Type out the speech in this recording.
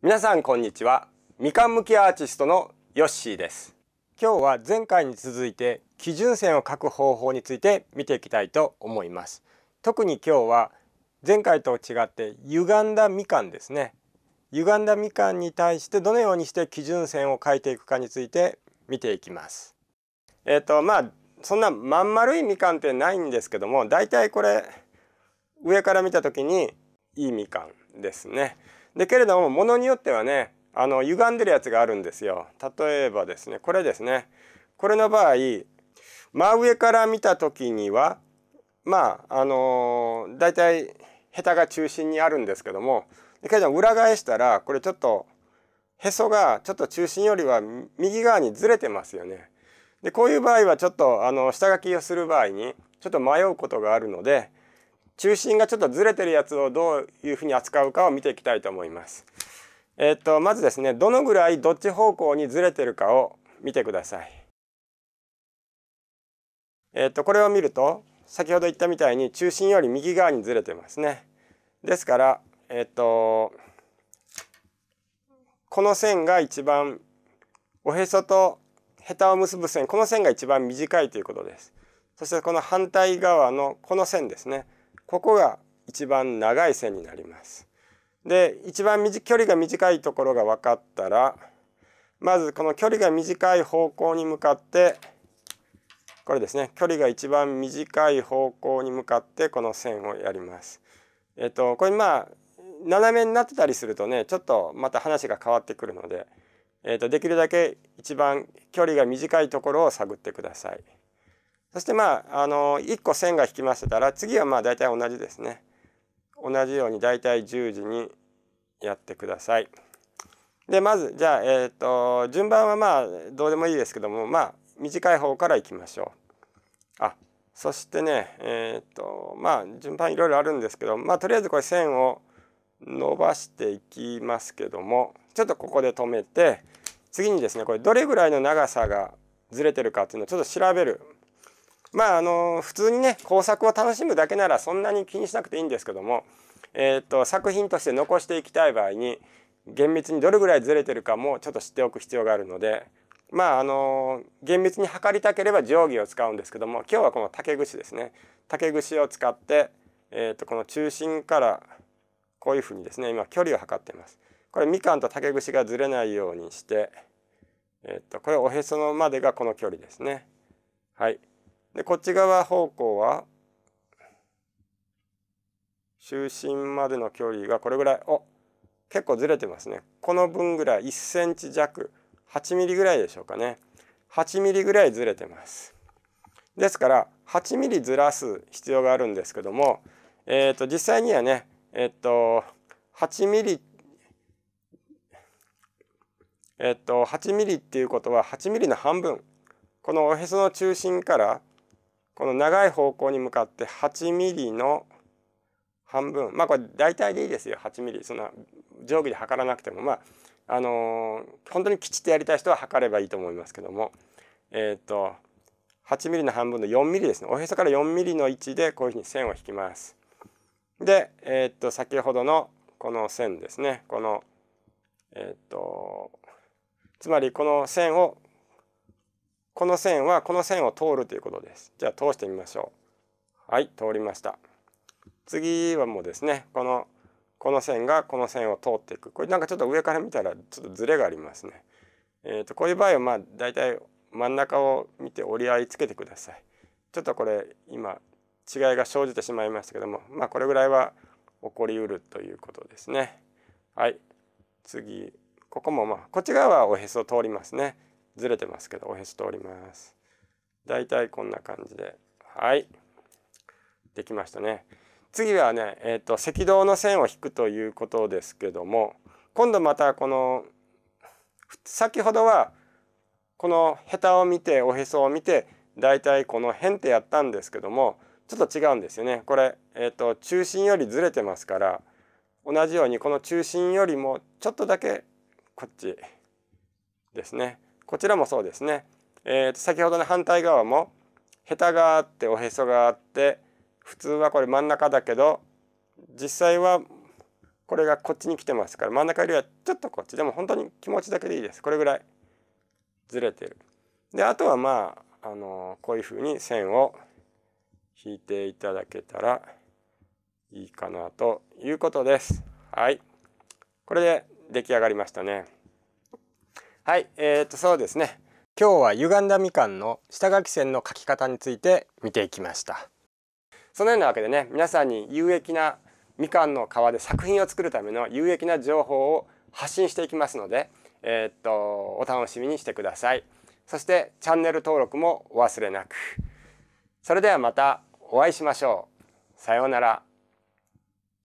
皆さんこんにちはみかん向きアーティストのヨッシーです今日は前回に続いて基準線を書く方法について見ていきたいと思います特に今日は前回と違って歪んだみかんですね歪んだみかんに対してどのようにして基準線を書いていくかについて見ていきますえっ、ー、とまあそんなまん丸いみかんってないんですけどもだいたいこれ上から見た時にいいみかんですねでけれどもものによってはねあの歪んでるやつがあるんですよ。例えばですねこれですね。これの場合真上から見た時にはまああのだいたいヘタが中心にあるんですけどもけれども裏返したらこれちょっとへそがちょっと中心よりは右側にずれてますよね。でこういう場合はちょっとあの下書きをする場合にちょっと迷うことがあるので中心がちょっとずれてるやつをどういうふうに扱うかを見ていきたいと思います。えっ、とまずですねどのぐらいどっち方向にずれてるかを見てください。えっ、とこれを見ると先ほど言ったみたいに中心より右側にずれてますね。ですからえっ、とこの線が一番おへそとヘタを結ぶ線この線が一番短いということです。そしてこの反対側のこの線ですねここが一番長い線になります。で一番距離が短いところが分かったらまずこの距離が短い方向に向かってこれですね距離が一番短い方向に向かってこの線をやります。えっとこれまあ斜めになってたりするとねちょっとまた話が変わってくるので、えっと、できるだけ一番距離が短いところを探ってください。そしてまああの1個線が引きましたら次はまあ大体同じですね。同じように大体10時にやってください。でまずじゃあ、えーと、順番はまあどうでもいいですけどもまあ短い方からいきましょう。あそしてねえっ、ー、とまあ順番いろいろあるんですけどまあとりあえずこれ線を伸ばしていきますけどもちょっとここで止めて次にですねこれどれぐらいの長さがずれてるかっていうのをちょっと調べるまああの普通にね工作を楽しむだけならそんなに気にしなくていいんですけども、えー、っと作品として残していきたい場合に厳密にどれぐらいずれてるかもちょっと知っておく必要があるのでまああの厳密に測りたければ定規を使うんですけども今日はこの竹串ですね竹串を使って、えー、っとこの中心からこういうふうにですね今距離を測っています。これみかんと竹串がずれないようにして、えっと、これおへそのまでがこの距離ですね。はい。でこっち側方向は中心までの距離がこれぐらいお結構ずれてますねこの分ぐらい1センチ弱8ミリぐらいでしょうかね8ミリぐらいずれてますですから8ミリずらす必要があるんですけどもえっ、ー、と実際にはねえっ、と8ミリえっ、と8ミリっていうことは8ミリの半分このおへその中心からこの長い方向に向かって8ミリの半分まあこれ大体でいいですよ8ミリそんな定規で測らなくてもまああのー、本当にきちっとやりたい人は測ればいいと思いますけどもえっ、と8ミリの半分の4ミリですねおへそから4ミリの位置でこういうふうに線を引きます。で、えっ、と先ほどのこの線ですねこのえっとつまりこの線をこの線はこの線を通るということです。じゃあ通してみましょう。はい、通りました。次はもうですね、このこの線がこの線を通っていく。これなんかちょっと上から見たらちょっとずれがありますね。えっ、ー、とこういう場合はまあだいたい真ん中を見て折り合いつけてください。ちょっとこれ今違いが生じてしまいましたけども、まあこれぐらいは起こりうるということですね。はい、次ここもまあこっち側はおへそを通りますね。ずれてますけどおへそ通ります。だいたいこんな感じではいできましたね。次はね、えーと、赤道の線を引くということですけども今度またこの先ほどはこのヘタを見ておへそを見てだいたいこの辺ってやったんですけどもちょっと違うんですよね。これ、えーと中心よりずれてますから同じようにこの中心よりもちょっとだけこっちですね。こちらもそうですね、えー、と先ほどの反対側もヘタがあっておへそがあって普通はこれ真ん中だけど実際はこれがこっちに来てますから真ん中よりはちょっとこっちでも本当に気持ちだけでいいですこれぐらいずれてる。であとはまあ、あのこういうふうに線を引いていただけたらいいかなということです。はい。これで出来上がりましたね。はいえー、とそうですね今日は歪んだみかんの下書き線の書き方について見ていきましたそのようなわけでね皆さんに有益なみかんの皮で作品を作るための有益な情報を発信していきますので、えー、っとお楽しみにしてくださいそしてチャンネル登録もお忘れなくそれではまたお会いしましょうさようなら